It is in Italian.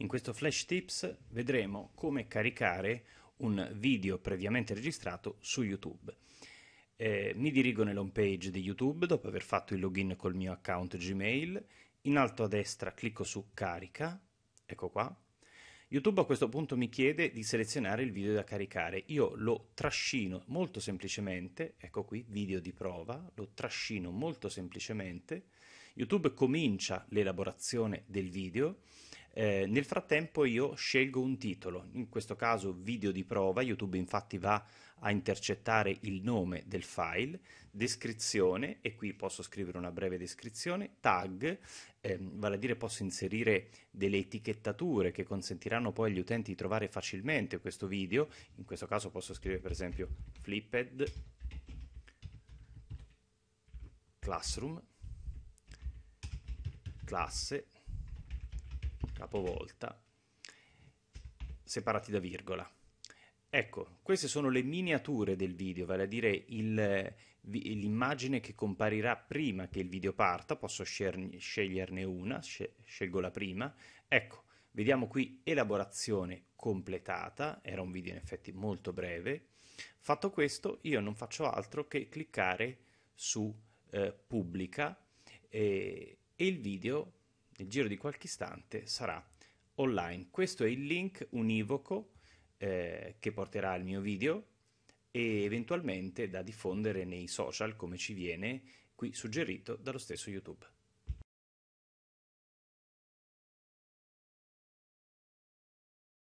In questo flash tips vedremo come caricare un video previamente registrato su YouTube. Eh, mi dirigo nell'home page di YouTube dopo aver fatto il login col mio account Gmail. In alto a destra clicco su carica, ecco qua. YouTube a questo punto mi chiede di selezionare il video da caricare. Io lo trascino molto semplicemente, ecco qui, video di prova, lo trascino molto semplicemente. YouTube comincia l'elaborazione del video eh, nel frattempo io scelgo un titolo, in questo caso video di prova, YouTube infatti va a intercettare il nome del file, descrizione, e qui posso scrivere una breve descrizione, tag, ehm, vale a dire posso inserire delle etichettature che consentiranno poi agli utenti di trovare facilmente questo video, in questo caso posso scrivere per esempio flipped classroom, classe, capovolta separati da virgola. Ecco, queste sono le miniature del video, vale a dire il, l'immagine che comparirà prima che il video parta, posso sceglierne una, scelgo la prima. Ecco, vediamo qui elaborazione completata, era un video in effetti molto breve. Fatto questo, io non faccio altro che cliccare su eh, pubblica eh, e il video nel giro di qualche istante sarà online. Questo è il link univoco eh, che porterà al mio video e eventualmente da diffondere nei social come ci viene qui suggerito dallo stesso YouTube.